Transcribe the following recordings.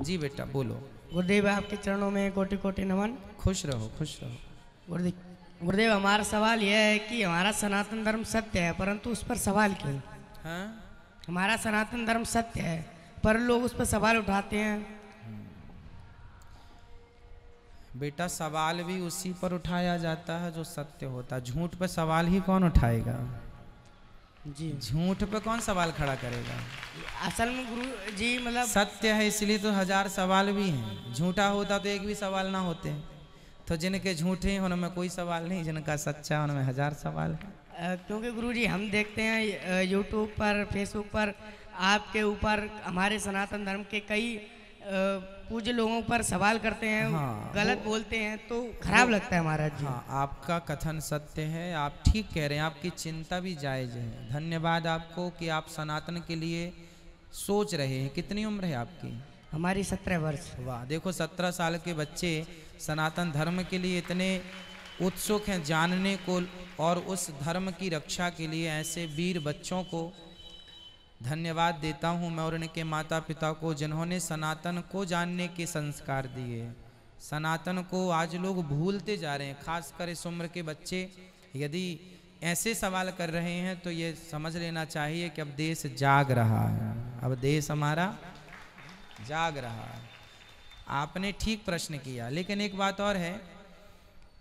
जी बेटा बोलो गुरुदेव आपके चरणों में कोटि कोटि नमन खुश रहो खुश रहो गुरुदेव गुरुदेव हमारा सवाल यह है कि हमारा सनातन धर्म सत्य है परंतु उस पर सवाल क्यों हाँ हमारा सनातन धर्म सत्य है पर लोग उस पर सवाल उठाते हैं बेटा सवाल भी उसी पर उठाया जाता है जो सत्य होता है झूठ पर सवाल ही कौन उठाएगा जी झूठ पे कौन सवाल खड़ा करेगा असल में गुरु जी मतलब सत्य है इसलिए तो हजार सवाल भी हैं झूठा होता तो एक भी सवाल ना होते तो जिनके झूठे हैं उनमें कोई सवाल नहीं जिनका सच्चा उनमें हजार सवाल है क्योंकि गुरु जी हम देखते हैं यूट्यूब पर फेसबुक पर आपके ऊपर हमारे सनातन धर्म के कई पूज्य लोगों पर सवाल करते हैं हाँ, गलत बोलते हैं तो खराब लगता है महाराज जी हाँ, आपका कथन सत्य है आप ठीक कह रहे हैं आपकी चिंता भी जायज है धन्यवाद आपको कि आप सनातन के लिए सोच रहे हैं कितनी उम्र है आपकी हमारी सत्रह वर्ष वाह देखो सत्रह साल के बच्चे सनातन धर्म के लिए इतने उत्सुक हैं जानने को और उस धर्म की रक्षा के लिए ऐसे वीर बच्चों को धन्यवाद देता हूँ मैं और इनके माता पिता को जिन्होंने सनातन को जानने के संस्कार दिए सनातन को आज लोग भूलते जा रहे हैं खासकर इस उम्र के बच्चे यदि ऐसे सवाल कर रहे हैं तो ये समझ लेना चाहिए कि अब देश जाग रहा है अब देश हमारा जाग रहा है आपने ठीक प्रश्न किया लेकिन एक बात और है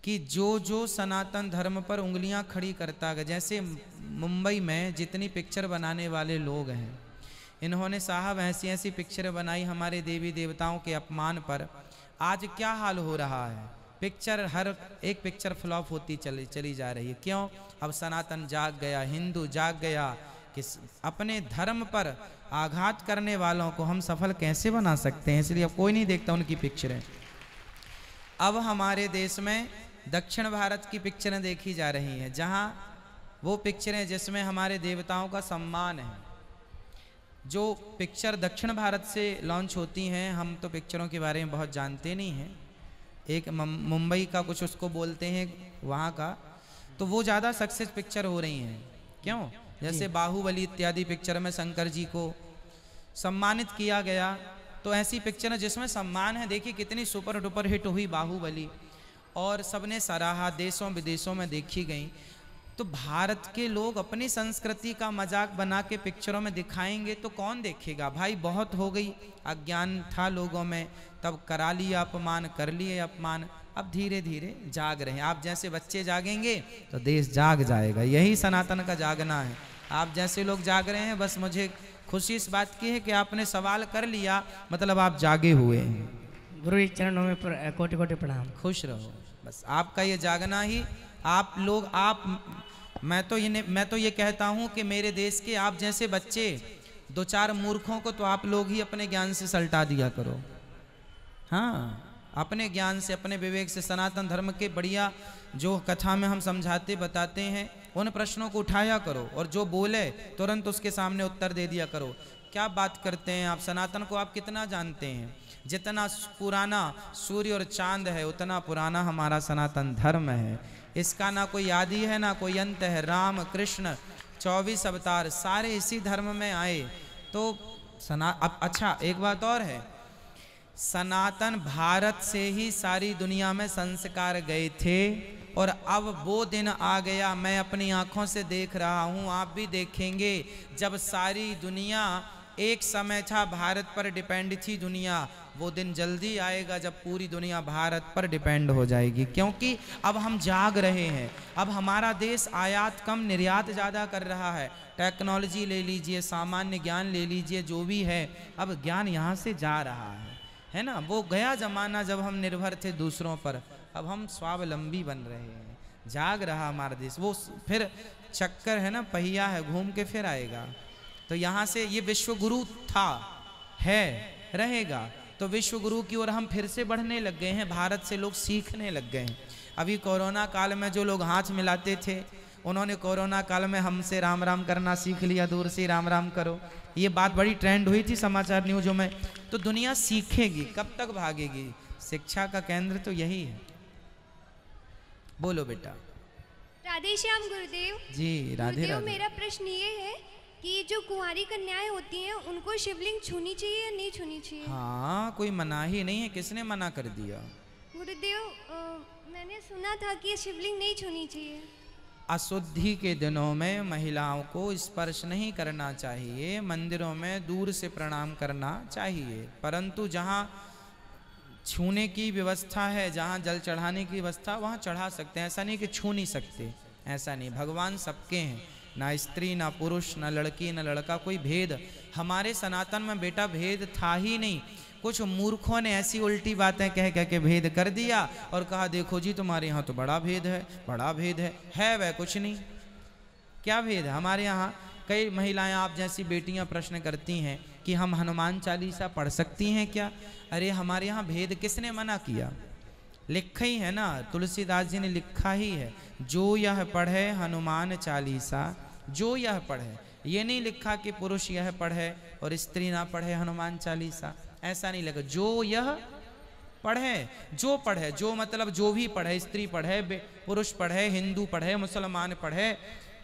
कि जो जो सनातन धर्म पर उंगलियां खड़ी करता है जैसे मुंबई में जितनी पिक्चर बनाने वाले लोग हैं इन्होंने साहब ऐसी ऐसी पिक्चर बनाई हमारे देवी देवताओं के अपमान पर आज क्या हाल हो रहा है पिक्चर हर एक पिक्चर फ्लॉप होती चली चली जा रही है क्यों अब सनातन जाग गया हिंदू जाग गया कि अपने धर्म पर आघात करने वालों को हम सफल कैसे बना सकते हैं इसलिए अब कोई नहीं देखता उनकी पिक्चरें अब हमारे देश में दक्षिण भारत की पिक्चरें देखी जा रही हैं जहाँ वो पिक्चरें जिसमें हमारे देवताओं का सम्मान है जो पिक्चर दक्षिण भारत से लॉन्च होती हैं हम तो पिक्चरों के बारे में बहुत जानते नहीं हैं एक मुंबई का कुछ उसको बोलते हैं वहाँ का तो वो ज़्यादा सक्सेस पिक्चर हो रही हैं क्यों जैसे बाहुबली इत्यादि पिक्चर में शंकर जी को सम्मानित किया गया तो ऐसी पिक्चर जिसमें सम्मान है देखिए कितनी सुपर डुपर हिट हुई बाहुबली और सबने सराहा देशों विदेशों में देखी गई तो भारत के लोग अपनी संस्कृति का मजाक बना के पिक्चरों में दिखाएंगे तो कौन देखेगा भाई बहुत हो गई अज्ञान था लोगों में तब करा लिया अपमान कर लिए अपमान अब धीरे धीरे जाग रहे हैं आप जैसे बच्चे जागेंगे तो देश जाग जाएगा यही सनातन का जागना है आप जैसे लोग जाग रहे हैं बस मुझे खुशी इस बात की है कि आपने सवाल कर लिया मतलब आप जागे हुए हैं गुरु के चरणों में कोटि कोटि प्रणाम खुश रहो बस आपका ये जागना ही आप लोग आप मैं तो ये मैं तो ये कहता हूँ कि मेरे देश के आप जैसे बच्चे दो चार मूर्खों को तो आप लोग ही अपने ज्ञान से सलटा दिया करो हाँ अपने ज्ञान से अपने विवेक से सनातन धर्म के बढ़िया जो कथा में हम समझाते बताते हैं उन प्रश्नों को उठाया करो और जो बोले तुरंत उसके सामने उत्तर दे दिया करो क्या बात करते हैं आप सनातन को आप कितना जानते हैं जितना पुराना सूर्य और चांद है उतना पुराना हमारा सनातन धर्म है इसका ना कोई आदि है ना कोई अंत है राम कृष्ण चौबीस अवतार सारे इसी धर्म में आए तो सना अब अच्छा एक बात और है सनातन भारत से ही सारी दुनिया में संस्कार गए थे और अब वो दिन आ गया मैं अपनी आँखों से देख रहा हूँ आप भी देखेंगे जब सारी दुनिया एक समय था भारत पर डिपेंड थी दुनिया वो दिन जल्दी आएगा जब पूरी दुनिया भारत पर डिपेंड हो जाएगी क्योंकि अब हम जाग रहे हैं अब हमारा देश आयात कम निर्यात ज़्यादा कर रहा है टेक्नोलॉजी ले लीजिए सामान्य ज्ञान ले लीजिए जो भी है अब ज्ञान यहाँ से जा रहा है है ना वो गया ज़माना जब हम निर्भर थे दूसरों पर अब हम स्वावलंबी बन रहे हैं जाग रहा हमारा देश वो फिर चक्कर है ना पहिया है घूम के फिर आएगा तो यहाँ से ये विश्व गुरु था है रहेगा तो विश्व गुरु की ओर हम फिर से बढ़ने लग गए हैं भारत से लोग सीखने लग गए हैं अभी कोरोना काल में जो लोग हाथ मिलाते थे उन्होंने कोरोना काल में हमसे राम राम करना सीख लिया दूर से राम राम करो ये बात बड़ी ट्रेंड हुई थी समाचार न्यूजों में तो दुनिया सीखेगी कब तक भागेगी शिक्षा का केंद्र तो यही है बोलो बेटा राधे श्याम गुरुदेव जी राधे गुरुदेव मेरा प्रश्न ये है कि जो कुंवारी कन्याएं होती हैं उनको शिवलिंग छूनी चाहिए या नहीं छूनी चाहिए हाँ कोई मना ही नहीं है किसने मना कर दिया गुरुदेव मैंने सुना था कि शिवलिंग नहीं छूनी चाहिए अशुद्धि के दिनों में महिलाओं को स्पर्श नहीं करना चाहिए मंदिरों में दूर से प्रणाम करना चाहिए परंतु जहाँ छूने की व्यवस्था है जहाँ जल चढ़ाने की व्यवस्था वहाँ चढ़ा सकते हैं ऐसा नहीं कि छू नहीं सकते ऐसा नहीं भगवान सबके हैं ना स्त्री ना पुरुष ना लड़की ना लड़का कोई भेद हमारे सनातन में बेटा भेद था ही नहीं कुछ मूर्खों ने ऐसी उल्टी बातें कह कह के भेद कर दिया और कहा देखो जी तुम्हारे यहाँ तो बड़ा भेद है बड़ा भेद है है वह कुछ नहीं क्या भेद है हमारे यहाँ कई महिलाएं आप जैसी बेटियां प्रश्न करती हैं कि हम हनुमान चालीसा पढ़ सकती हैं क्या अरे हमारे यहाँ भेद किसने मना किया लिखा ही है ना तुलसीदास जी ने लिखा ही है जो यह पढ़े हनुमान चालीसा जो यह पढ़े ये नहीं लिखा कि पुरुष यह पढ़े और स्त्री ना पढ़े हनुमान चालीसा ऐसा नहीं लगा जो यह पढ़े जो पढ़े जो मतलब जो भी पढ़े स्त्री पढ़े पुरुष पढ़े हिंदू पढ़े मुसलमान पढ़े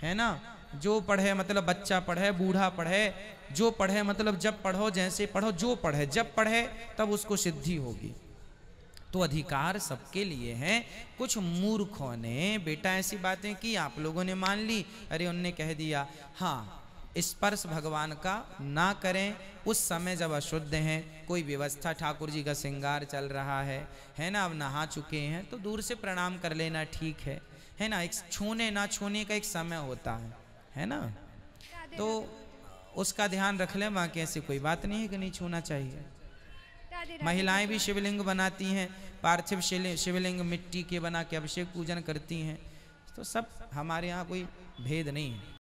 है ना जो पढ़े मतलब बच्चा पढ़े बूढ़ा पढ़े जो पढ़े मतलब जब पढ़ो जैसे पढ़ो जो पढ़े जब पढ़े तब उसको सिद्धि होगी तो अधिकार सबके लिए है कुछ मूर्खों ने बेटा ऐसी बातें की आप लोगों ने मान ली अरे उनने कह दिया हाँ स्पर्श भगवान का ना करें उस समय जब अशुद्ध हैं कोई व्यवस्था ठाकुर जी का श्रृंगार चल रहा है है ना अब नहा चुके हैं तो दूर से प्रणाम कर लेना ठीक है है ना एक छूने ना छूने का एक समय होता है है ना तो उसका ध्यान रख लें के ऐसी कोई बात नहीं है कि नहीं छूना चाहिए महिलाएं भी शिवलिंग बनाती हैं पार्थिव शिवलिंग मिट्टी के बना के अभिषेक पूजन करती हैं तो सब हमारे यहाँ कोई भेद नहीं है